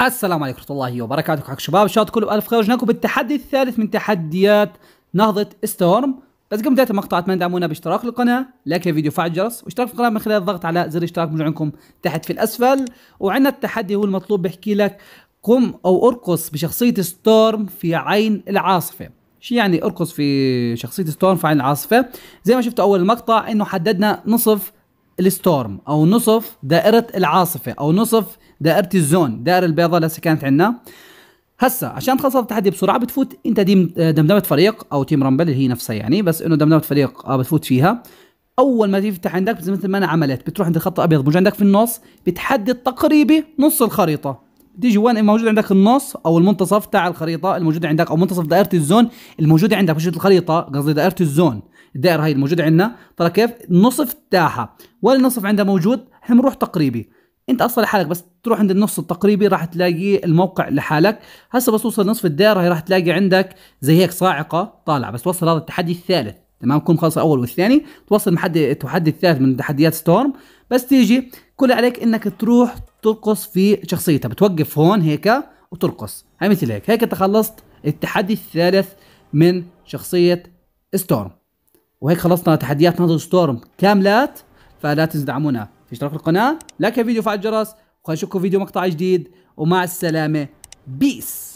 السلام عليكم ورحمة الله وبركاته حق شباب شات كله بألف خير وجناكم بالتحدي الثالث من تحديات نهضة ستورم بس قبل بداية المقطع أتمنى تدعمونا باشتراك القناة لايك للفيديو فعل الجرس واشتراك في القناة من خلال الضغط على زر الاشتراك موجود عندكم تحت في الأسفل وعندنا التحدي هو المطلوب بحكي لك قم أو أرقص بشخصية ستورم في عين العاصفة شو يعني أرقص في شخصية ستورم في عين العاصفة زي ما شفتوا أول المقطع إنه حددنا نصف الستورم او نصف دائره العاصفه او نصف دائره الزون دائرة البيضاء اللي كانت عندنا هسا عشان تخلص التحدي بسرعه بتفوت انت دي دمدمه فريق او تيم رامبل اللي هي نفسها يعني بس انه دمدمه فريق آه، بتفوت فيها اول ما تفتح عندك مثل ما انا عملت بتروح عند الخط الابيض موجود عندك في النص بتحدد تقريبي نص الخريطه تيجي وين موجود عندك النص او المنتصف تاع الخريطه الموجوده عندك او منتصف دائره الزون الموجوده عندك مش الخريطه قصدي دائره الزون الدائره هي الموجوده عندنا ترى كيف نصف تاعها والنصف عندها موجود احنا بنروح تقريبي انت اصلا لحالك بس تروح عند النص التقريبي راح تلاقي الموقع لحالك هسه بس توصل نصف الدائره هي راح تلاقي عندك زي هيك صاعقه طالعه بس توصل هذا التحدي الثالث تمام كون خلص الاول والثاني توصل محدي التحدي الثالث من تحديات ستورم بس تيجي كل عليك انك تروح ترقص في شخصيتها بتوقف هون هيك وترقص هاي مثل هيك هيك تخلصت التحدي الثالث من شخصيه ستورم وهيك خلصنا تحديات نظر ستورم كاملات فلا تنسوا تدعمونا في اشتراك القناه لايك الفيديو وفعل الجرس وخلينا نشوفكم فيديو مقطع جديد ومع السلامه بيس